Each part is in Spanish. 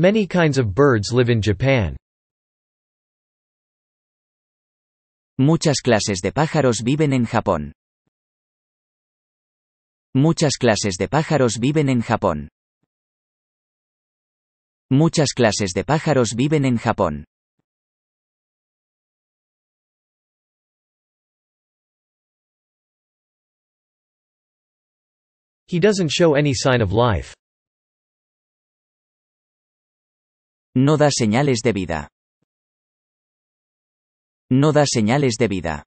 Many kinds of birds live in Japan. Muchas clases de pájaros viven en Japón. Muchas clases de pájaros viven en Japón. Muchas clases de pájaros viven en Japón. He doesn't show any sign of life. No da señales de vida. No da señales de vida.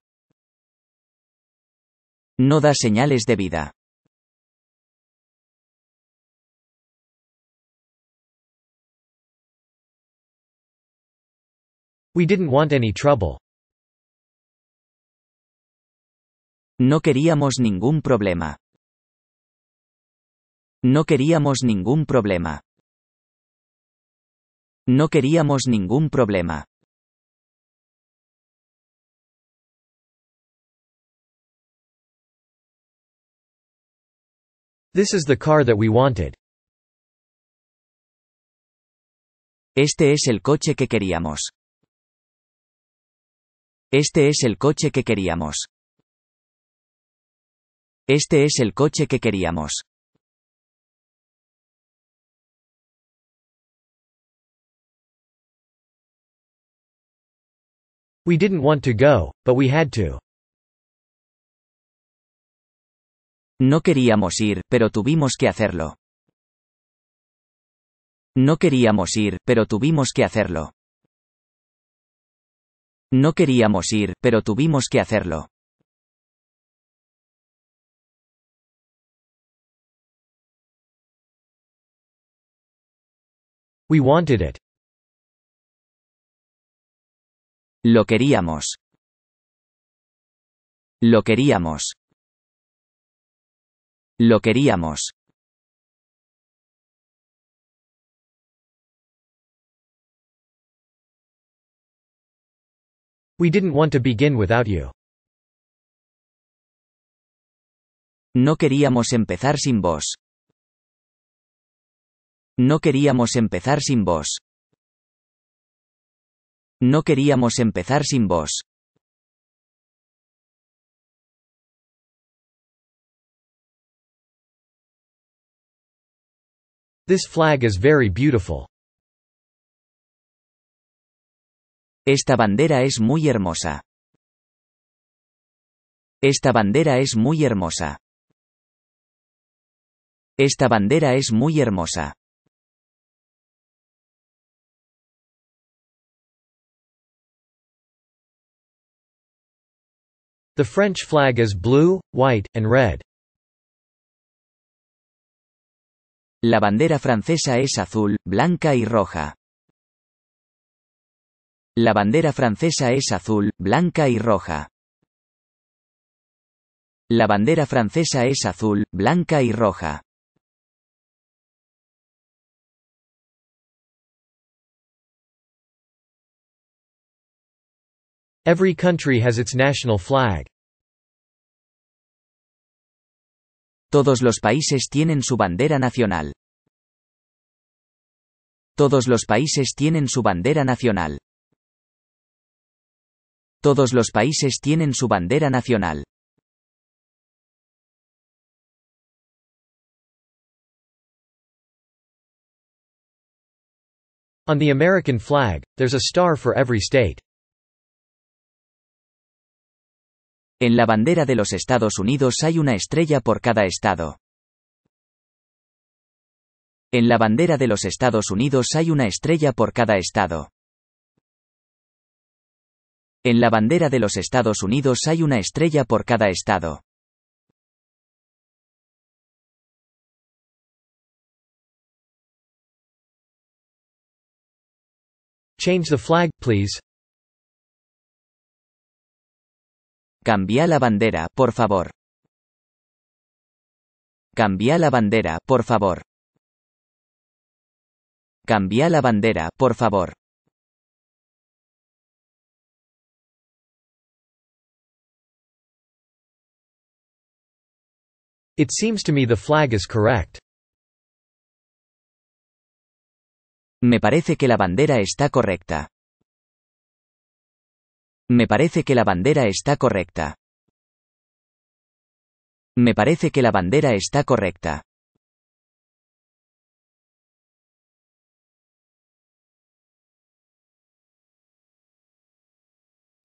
No da señales de vida. We didn't want any trouble. No queríamos ningún problema. No queríamos ningún problema. No queríamos ningún problema. This is the car that we wanted. Este es el coche que queríamos. Este es el coche que queríamos. Este es el coche que queríamos. We didn't want to go, but we had to. No queríamos ir, pero tuvimos que hacerlo. No queríamos ir, pero tuvimos que hacerlo. No queríamos ir, pero tuvimos que hacerlo. We wanted it, Lo queríamos. Lo queríamos. Lo queríamos. We didn't want to begin without you. No queríamos empezar sin vos. No queríamos empezar sin vos. No queríamos empezar sin vos. This flag is very beautiful. Esta bandera es muy hermosa. Esta bandera es muy hermosa. Esta bandera es muy hermosa. The French flag is blue, white, and red. La bandera francesa es azul, blanca y roja. La bandera francesa es azul, blanca y roja. La bandera francesa es azul, blanca y roja. Every country has its national flag. Todos los países tienen su bandera nacional. Todos los países tienen su bandera nacional. Todos los países tienen su bandera nacional. On the American flag, there's a star for every state. En la bandera de los Estados Unidos hay una estrella por cada estado. En la bandera de los Estados Unidos hay una estrella por cada estado. En la bandera de los Estados Unidos hay una estrella por cada estado. Change the flag, please. Cambia la bandera, por favor. Cambia la bandera, por favor. Cambia la bandera, por favor. It seems to me the flag is correct. Me parece que la bandera está correcta. Me parece que la bandera está correcta. Me parece que la bandera está correcta.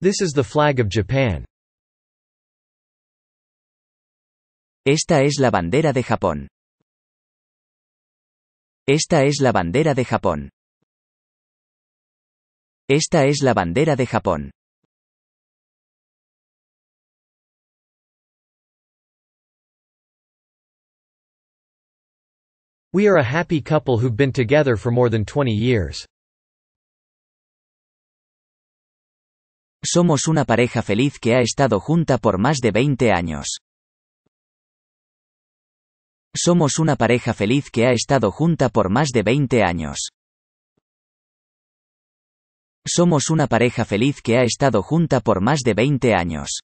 This is the flag of Japan. Esta es la bandera de Japón. Esta es la bandera de Japón. Esta es la bandera de Japón. We are a happy couple who've been together for more than 20 years. Somos una pareja feliz que ha estado junta por más de 20 años. Somos una pareja feliz que ha estado junta por más de 20 años. Somos una pareja feliz que ha estado junta por más de 20 años.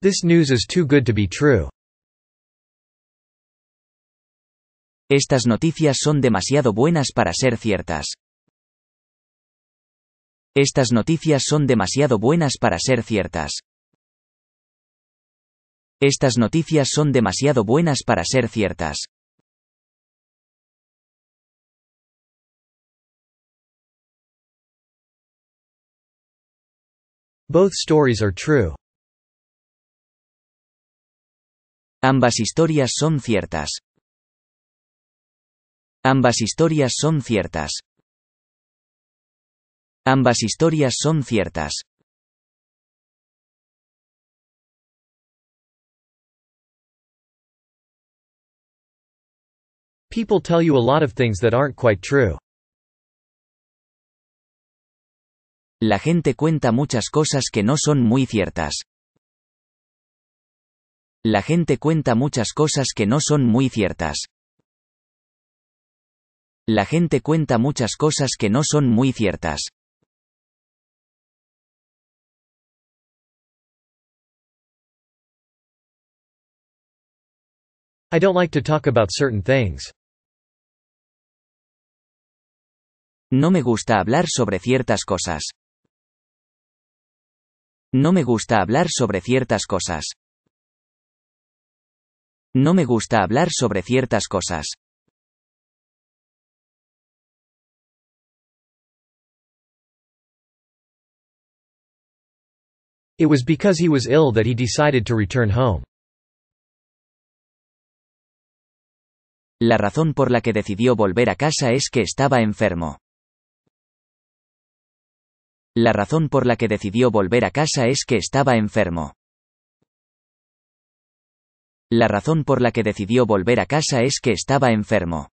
This news is too good to be true. Estas noticias son demasiado buenas para ser ciertas. Estas noticias son demasiado buenas para ser ciertas. Estas noticias son demasiado buenas para ser ciertas. Both stories are true. Ambas historias son ciertas. Ambas historias son ciertas. Ambas historias son ciertas. People tell you a lot of things that aren't quite true. La gente cuenta muchas cosas que no son muy ciertas. La gente cuenta muchas cosas que no son muy ciertas. La gente cuenta muchas cosas que no son muy ciertas. I don't like to talk about certain things. No me gusta hablar sobre ciertas cosas. No me gusta hablar sobre ciertas cosas. No me gusta hablar sobre ciertas cosas. It was because he was ill that he decided to return home. La razón por la que decidió volver a casa es que estaba enfermo. La razón por la que decidió volver a casa es que estaba enfermo. La razón por la que decidió volver a casa es que estaba enfermo.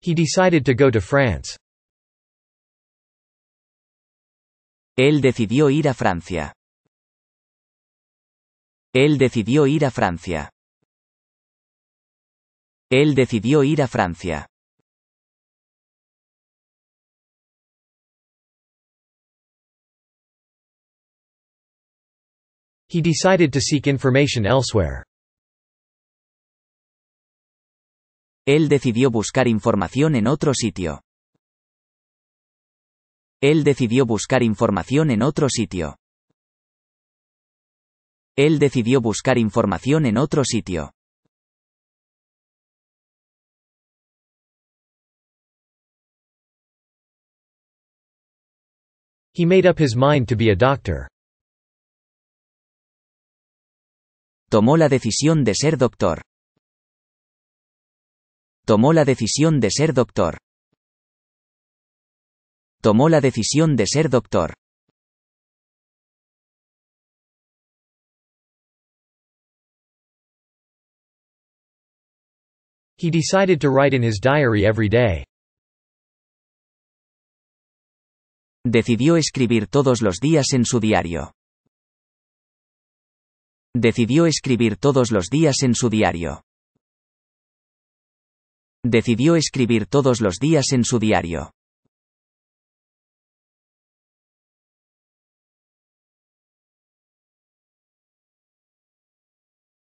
He decided to go to France. Él decidió ir a Francia. Él decidió ir a Francia. Él decidió ir a Francia. He decided to seek information elsewhere. Él decidió buscar información en otro sitio. Él decidió buscar información en otro sitio. Él decidió buscar información en otro sitio. He made up his mind to be a doctor. Tomó la decisión de ser doctor. Tomó la decisión de ser doctor. Tomó la decisión de ser doctor. He decided to write in his diary every day. Decidió escribir todos los días en su diario. Decidió escribir todos los días en su diario. Decidió escribir todos los días en su diario.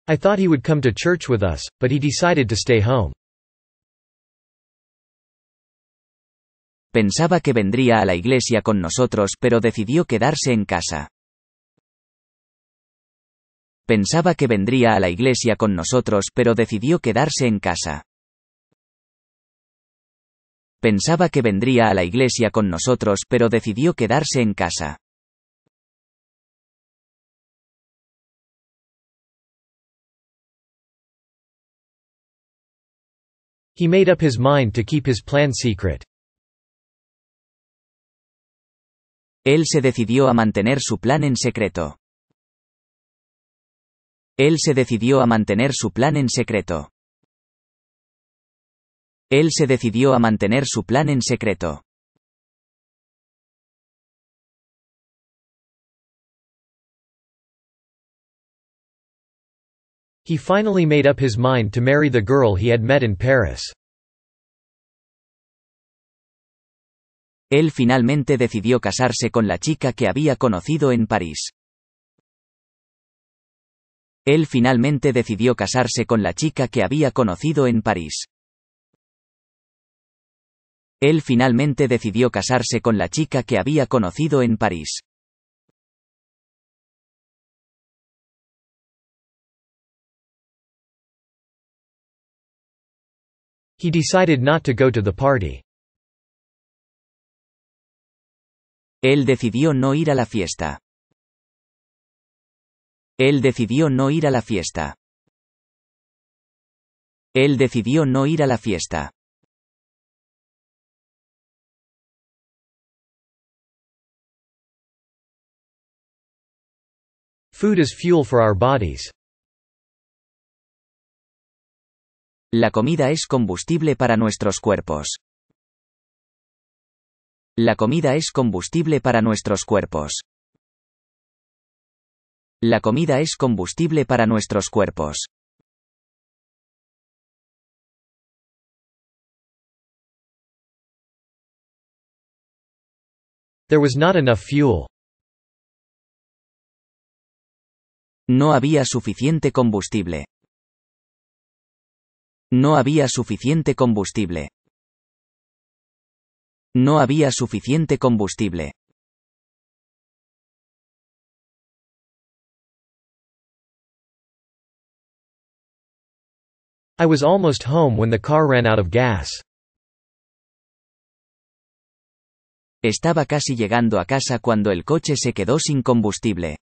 I thought he would come to church with us, but he decided to stay home. Pensaba que vendría a la iglesia con nosotros, pero decidió quedarse en casa. Pensaba que vendría a la iglesia con nosotros, pero decidió quedarse en casa. Pensaba que vendría a la iglesia con nosotros, pero decidió quedarse en casa. He made up his mind to keep his plan secret. Él se decidió a mantener su plan en secreto. Él se decidió a mantener su plan en secreto. Él se decidió a mantener su plan en secreto. He finally made up his mind to marry the girl he had met in Paris. Él finalmente decidió casarse con la chica que había conocido en París. Él finalmente decidió casarse con la chica que había conocido en París. Él finalmente decidió casarse con la chica que había conocido en París. He decided not to go to the party. Él decidió no ir a la fiesta. Él decidió no ir a la fiesta. Él decidió no ir a la fiesta. Food is fuel for our bodies. La comida es combustible para nuestros cuerpos. La comida es combustible para nuestros cuerpos. La comida es combustible para nuestros cuerpos. There was not enough fuel. No había suficiente combustible. No había suficiente combustible. No había suficiente combustible. I was almost home when the car ran out of Estaba casi llegando a casa cuando el coche se quedó sin combustible.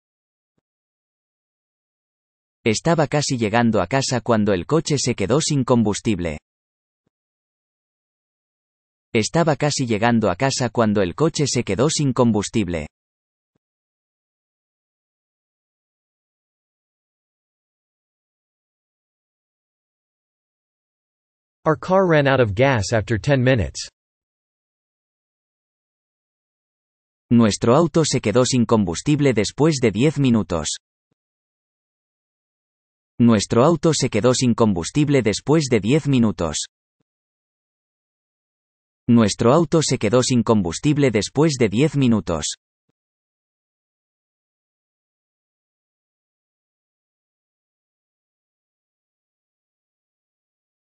Estaba casi llegando a casa cuando el coche se quedó sin combustible. Estaba casi llegando a casa cuando el coche se quedó sin combustible. Our car ran out of gas after 10 minutes. Nuestro auto se quedó sin combustible después de 10 minutos. Nuestro auto se quedó sin combustible después de 10 minutos. Nuestro auto se quedó sin combustible después de 10 minutos.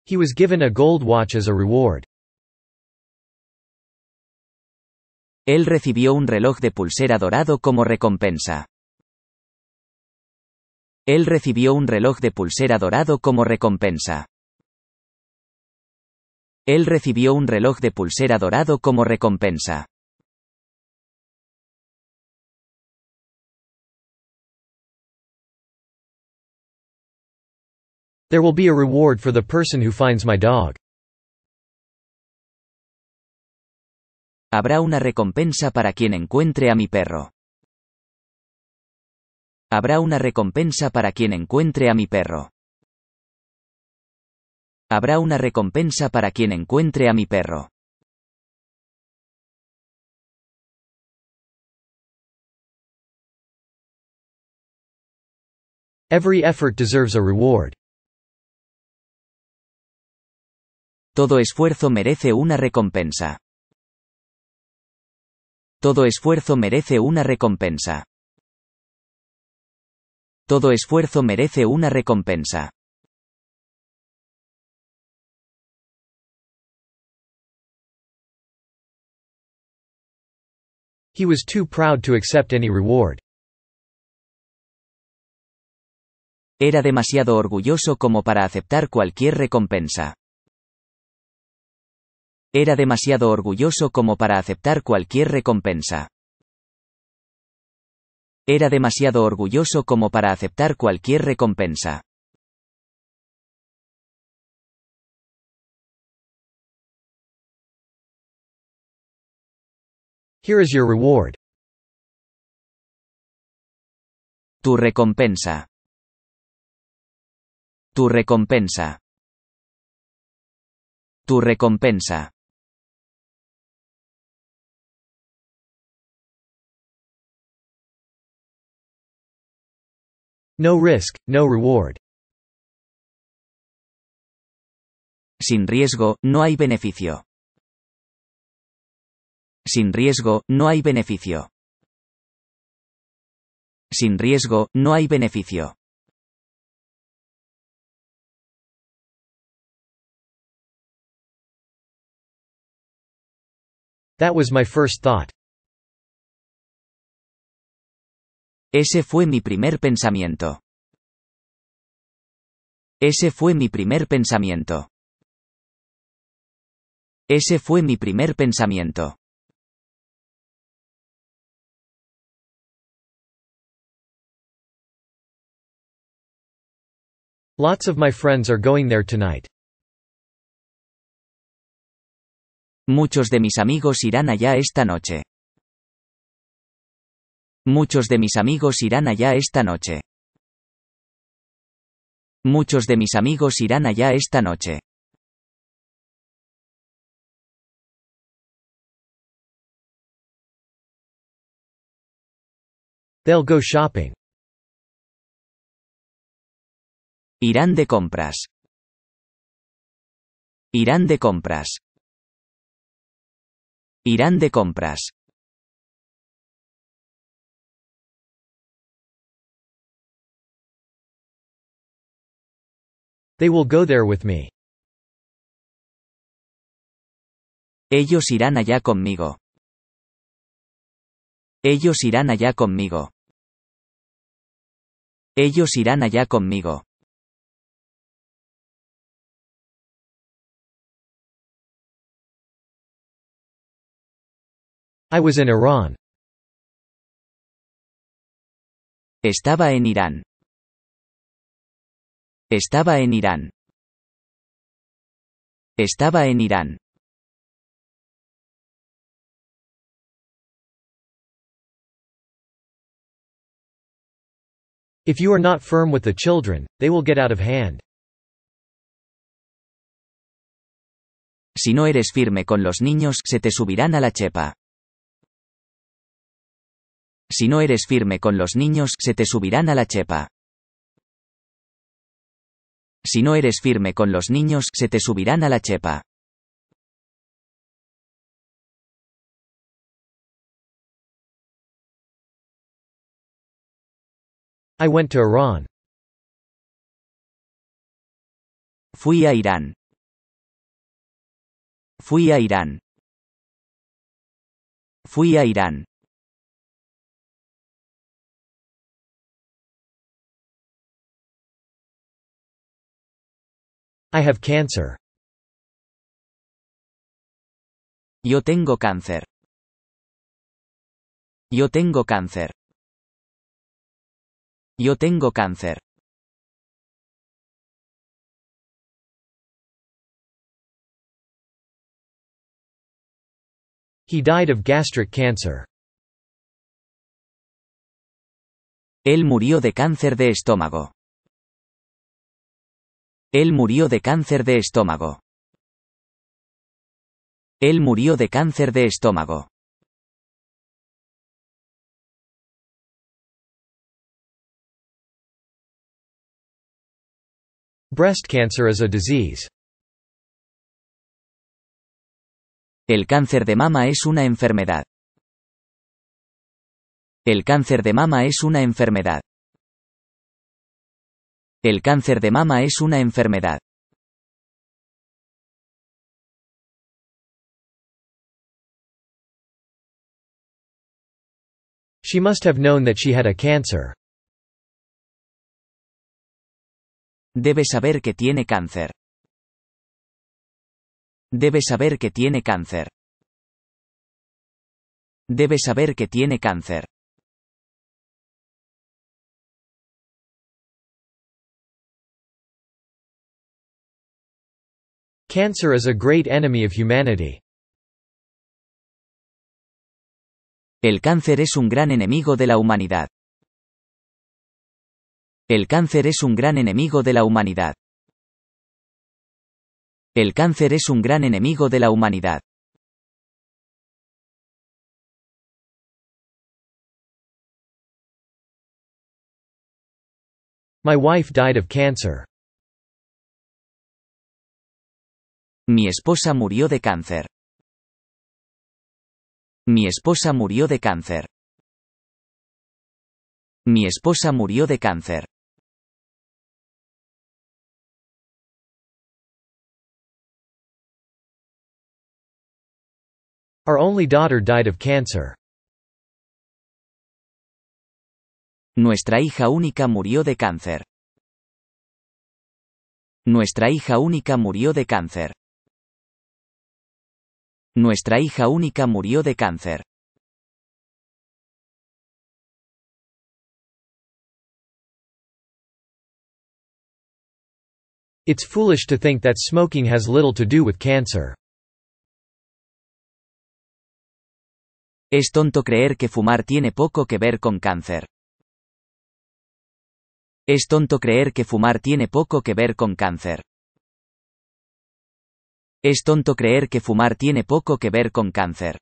He was given a gold watch as a reward. Él recibió un reloj de pulsera dorado como recompensa. Él recibió un reloj de pulsera dorado como recompensa. Él recibió un reloj de pulsera dorado como recompensa. There will be a reward for the person who finds my dog. Habrá una recompensa para quien encuentre a mi perro. Habrá una recompensa para quien encuentre a mi perro. Habrá una recompensa para quien encuentre a mi perro. Every effort deserves a reward. Todo esfuerzo merece una recompensa. Todo esfuerzo merece una recompensa. Todo esfuerzo merece una recompensa. He was too proud to accept any reward. Era demasiado orgulloso como para aceptar cualquier recompensa. Era demasiado orgulloso como para aceptar cualquier recompensa. Era demasiado orgulloso como para aceptar cualquier recompensa. Here is your reward. Tu recompensa. Tu recompensa. Tu recompensa. No risk, no reward. Sin riesgo, no hay beneficio. Sin riesgo, no hay beneficio. Sin riesgo, no hay beneficio. That was my first thought. Ese fue mi primer pensamiento. Ese fue mi primer pensamiento. Ese fue mi primer pensamiento. Lots of my friends are going there tonight. Muchos de mis amigos irán allá esta noche. Muchos de mis amigos irán allá esta noche. Muchos de mis amigos irán allá esta noche. They'll go shopping. Irán de compras. Irán de compras. Irán de compras. They will go there with me. Ellos irán allá conmigo. Ellos irán allá conmigo. Ellos irán allá conmigo. I was in Iran. Estaba en Irán. Estaba en Irán. Estaba en Irán. If you are not firm with the children, they will get out of hand. Si no eres firme con los niños, se te subirán a la chepa. Si no eres firme con los niños, se te subirán a la chepa. Si no eres firme con los niños, se te subirán a la chepa. I went to Iran. Fui a Irán. Fui a Irán. Fui a Irán. I have cancer. Yo tengo cáncer. Yo tengo cáncer. Yo tengo cáncer. He died of gastric cancer. Él murió de cáncer de estómago. Él murió de cáncer de estómago. Él murió de cáncer de estómago. Breast cancer is a disease. El cáncer de mama es una enfermedad. El cáncer de mama es una enfermedad. El cáncer de mama es una enfermedad. She must have known that she had a cancer. Debe saber que tiene cáncer. Debe saber que tiene cáncer. Debe saber que tiene cáncer. Cancer is a great enemy of humanity. El cáncer es un gran enemigo de la humanidad. El cáncer es un gran enemigo de la humanidad. El cáncer es un gran enemigo de la humanidad. My wife died of cancer. Mi esposa murió de cáncer. Mi esposa murió de cáncer. Mi esposa murió de cáncer. Our only daughter died of cancer. Nuestra hija única murió de cáncer. Nuestra hija única murió de cáncer. Nuestra hija única murió de cáncer. It's foolish to think that smoking has little to do with cancer. Es tonto creer que fumar tiene poco que ver con cáncer. Es tonto creer que fumar tiene poco que ver con cáncer. Es tonto creer que fumar tiene poco que ver con cáncer.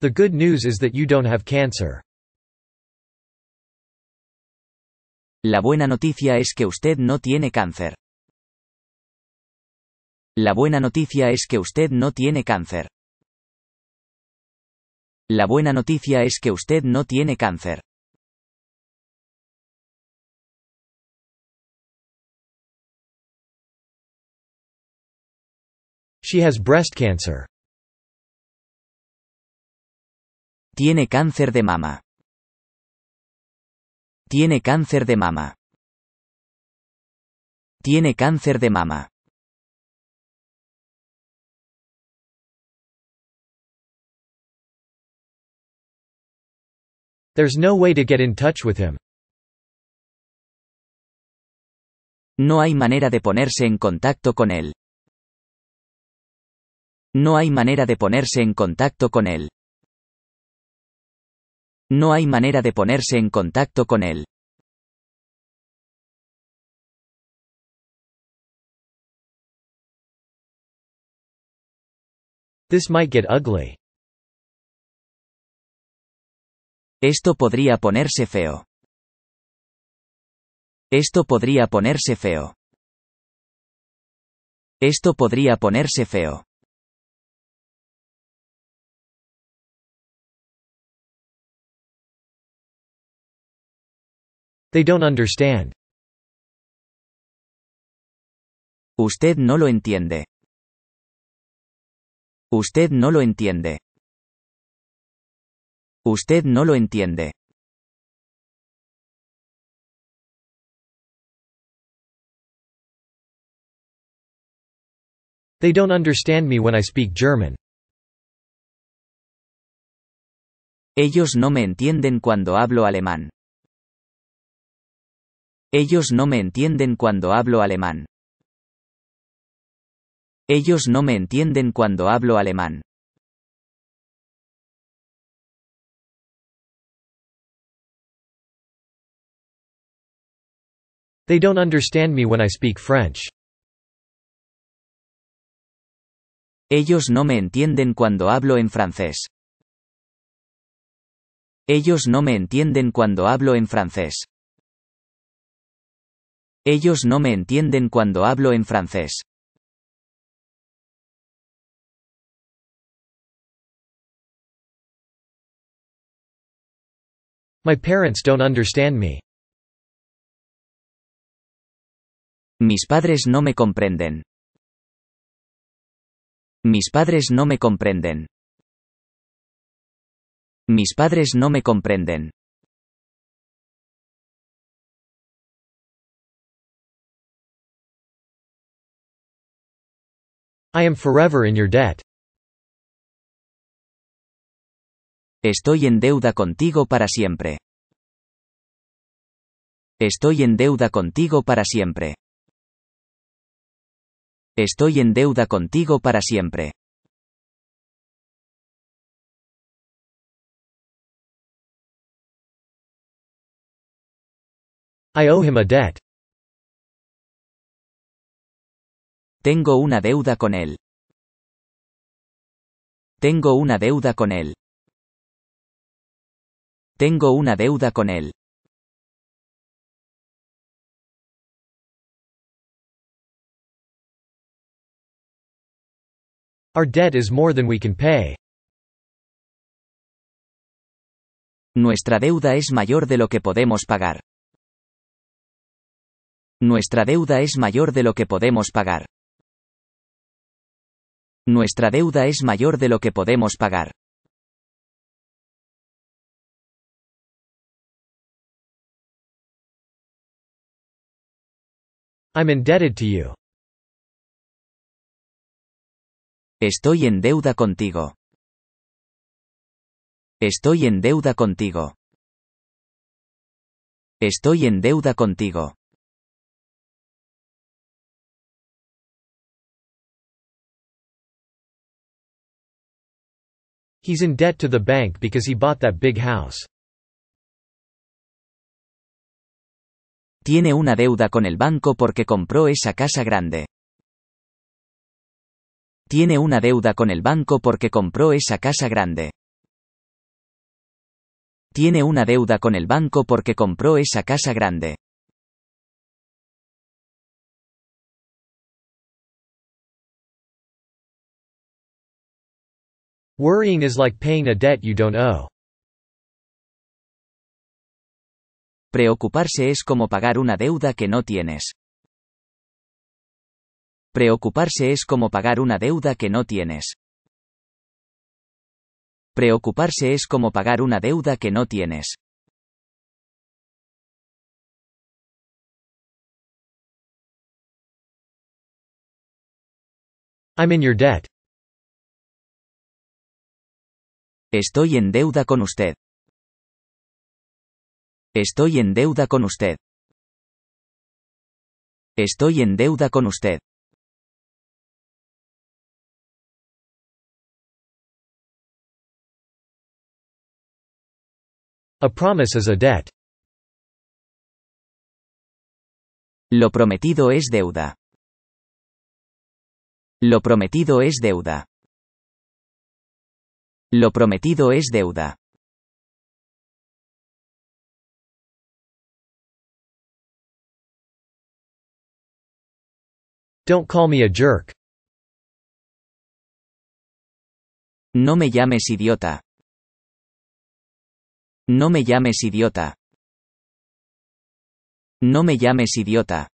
La buena noticia es que usted no tiene cáncer. La buena noticia es que usted no tiene cáncer. La buena noticia es que usted no tiene cáncer. She has breast cancer. Tiene cáncer de mama. Tiene cáncer de mama. Tiene cáncer de mama. There's no way to get in touch with him. No hay manera de ponerse en contacto con él. No hay manera de ponerse en contacto con él. No hay manera de ponerse en contacto con él. This might get ugly. Esto podría ponerse feo. Esto podría ponerse feo. Esto podría ponerse feo. They don't understand. Usted no lo entiende. Usted no lo entiende. Usted no lo entiende. They don't understand me when I speak German. Ellos no me entienden cuando hablo alemán. Ellos no me entienden cuando hablo alemán. Ellos no me entienden cuando hablo alemán. They don't understand me when I speak French. Ellos no me entienden cuando hablo en francés. Ellos no me entienden cuando hablo en francés. Ellos no me entienden cuando hablo en francés. My parents don't understand Mis padres no me comprenden. Mis padres no me comprenden. Mis padres no me comprenden. I am forever in your debt. Estoy en deuda contigo para siempre. Estoy en deuda contigo para siempre. Estoy en deuda contigo para siempre. I owe him a debt. Tengo una deuda con él. Tengo una deuda con él. Tengo una deuda con él. Our debt is more than we can pay. Nuestra deuda es mayor de lo que podemos pagar. Nuestra deuda es mayor de lo que podemos pagar. Nuestra deuda es mayor de lo que podemos pagar. I'm indebted to you. Estoy en deuda contigo. Estoy en deuda contigo. Estoy en deuda contigo. He's in debt to the bank because he bought that big house. Tiene una deuda con el banco porque compró esa casa grande. Tiene una deuda con el banco porque compró esa casa grande. Tiene una deuda con el banco porque compró esa casa grande. Worrying is like paying a debt you don't owe. Preocuparse es como pagar una deuda que no tienes. Preocuparse es como pagar una deuda que no tienes. Preocuparse es como pagar una deuda que no tienes. I'm in your debt. Estoy en deuda con usted. Estoy en deuda con usted. Estoy en deuda con usted. A promise is a debt. Lo prometido es deuda. Lo prometido es deuda. Lo prometido es deuda. Don't No me llames idiota. No me llames idiota. No me llames idiota.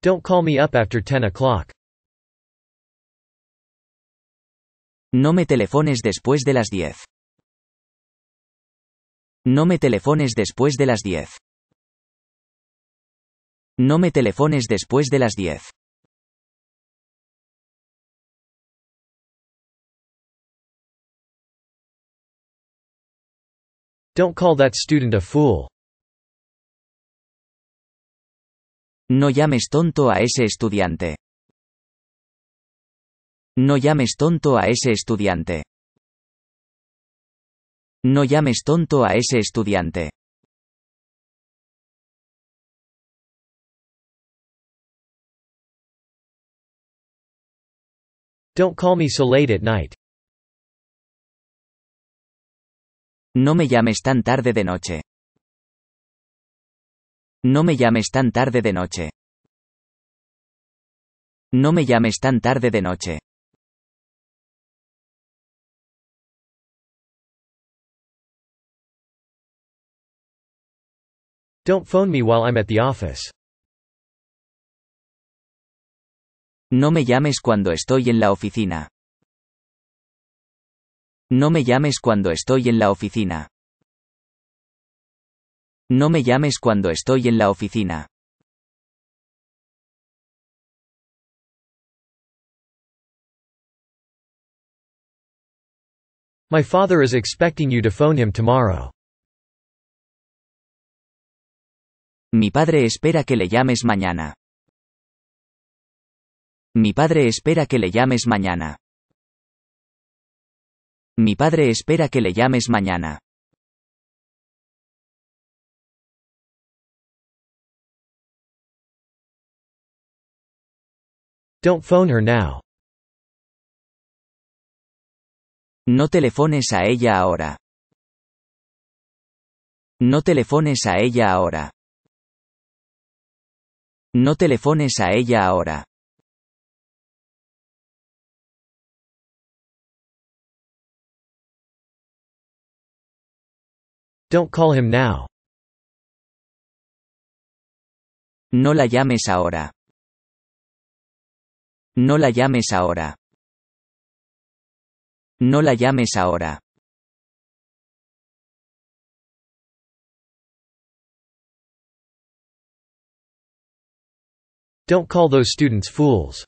Don't call me up after 10 o'clock. No me telefones después de las 10. No me telefones después de las 10. No me telefones después de las 10. Don't call that student a fool. No llames tonto a ese estudiante. No llames tonto a ese estudiante. No llames tonto a ese estudiante. Don't call me so late at night. No me llames tan tarde de noche. No me llames tan tarde de noche. No me llames tan tarde de noche. Don't phone me while I'm at the office. No me llames cuando estoy en la oficina. No me llames cuando estoy en la oficina. No me llames cuando estoy en la oficina. My father is expecting you to phone him Mi padre espera que le llames mañana. Mi padre espera que le llames mañana. Mi padre espera que le llames mañana. Don't phone her now. No telefones a ella ahora. No telefones a ella ahora. No telefones a ella ahora. Don't call him now. No la llames ahora. No la llames ahora. No la llames ahora. Don't call those students fools.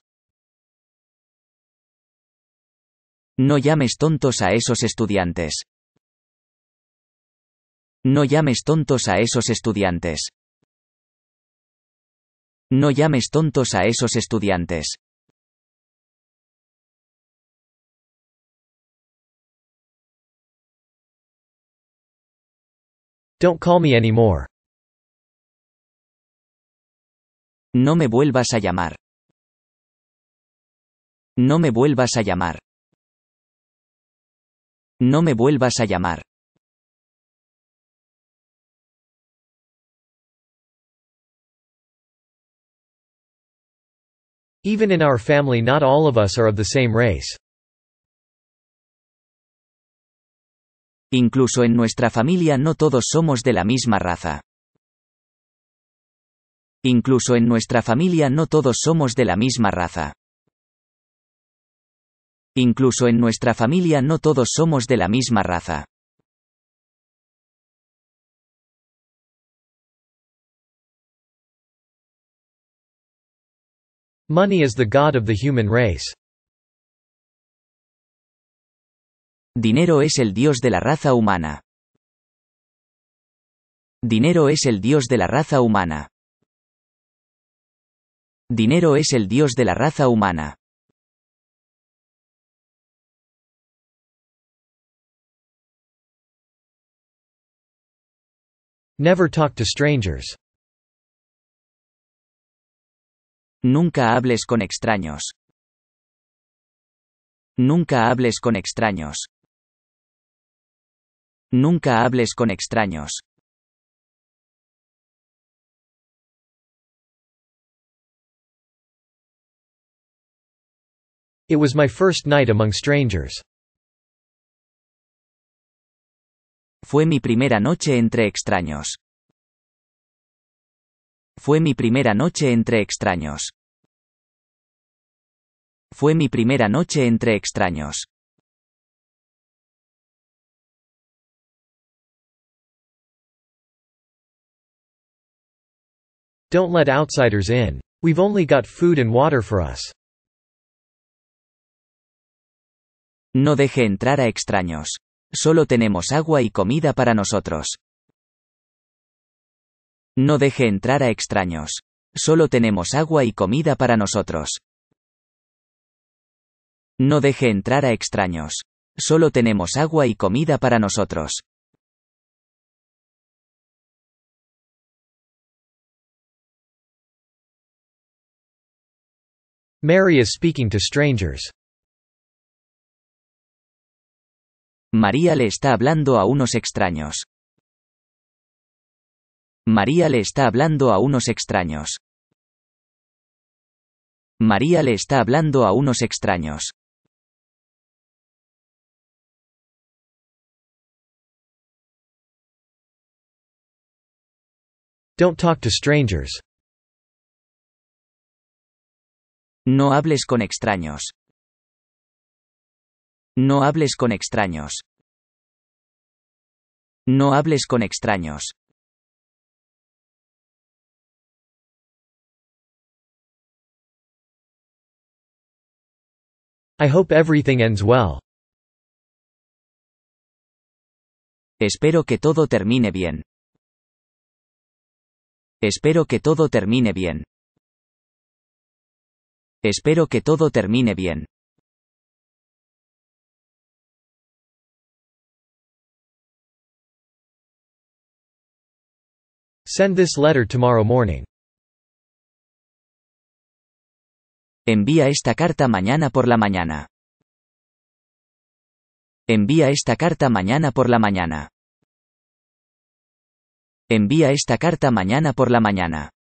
No llames tontos a esos estudiantes. No llames tontos a esos estudiantes. No llames tontos a esos estudiantes. Don't call me anymore. No me vuelvas a llamar. No me vuelvas a llamar. No me vuelvas a llamar. Even in our family not all of us are of the same race. Incluso en nuestra familia no todos somos de la misma raza. Incluso en nuestra familia no todos somos de la misma raza. Incluso en nuestra familia no todos somos de la misma raza. Money is the god of the human race. Dinero es el dios de la raza humana. Dinero es el dios de la raza humana. Dinero es el dios de la raza humana. Never talk to strangers. Nunca hables con extraños. Nunca hables con extraños. Nunca hables con extraños. It was my first night among strangers. Fue mi primera noche entre extraños. Fue mi primera noche entre extraños. Fue mi primera noche entre extraños. Don't let outsiders in. We've only got food and water for us. No deje entrar a extraños. Solo tenemos agua y comida para nosotros. No deje entrar a extraños. Solo tenemos agua y comida para nosotros. No deje entrar a extraños. Solo tenemos agua y comida para nosotros. Mary is speaking to strangers. María le está hablando a unos extraños. María le está hablando a unos extraños. María le está hablando a unos extraños. Don't talk to strangers. No hables con extraños. No hables con extraños. No hables con extraños. I hope everything ends well. Espero que todo termine bien. Espero que todo termine bien. Espero que todo termine bien. Send this letter tomorrow morning. Envía esta carta mañana por la mañana. Envía esta carta mañana por la mañana. Envía esta carta mañana por la mañana.